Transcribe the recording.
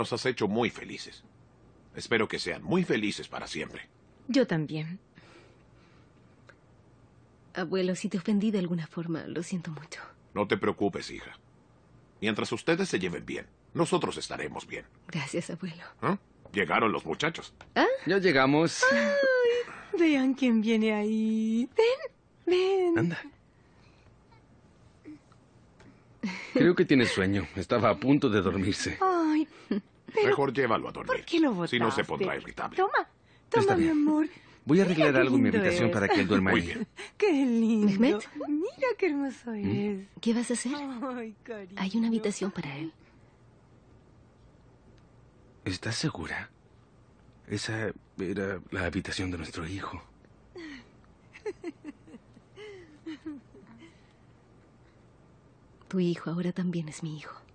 Nos has hecho muy felices. Espero que sean muy felices para siempre. Yo también. Abuelo, si te ofendí de alguna forma, lo siento mucho. No te preocupes, hija. Mientras ustedes se lleven bien, nosotros estaremos bien. Gracias, abuelo. ¿Eh? Llegaron los muchachos. ¿Ah? Ya llegamos. vean quién viene ahí. Ven, ven. Anda. Creo que tiene sueño. Estaba a punto de dormirse. Mejor llévalo a dormir. ¿Por qué lo Si no se pondrá irritable. Toma, toma, mi amor. Voy a arreglar algo en mi habitación para que él duerma Bien. Qué lindo. Mehmet. Mira qué hermoso ¿Mm? es. ¿Qué vas a hacer? Ay, Hay una habitación para él. ¿Estás segura? Esa era la habitación de nuestro hijo. Tu hijo ahora también es mi hijo.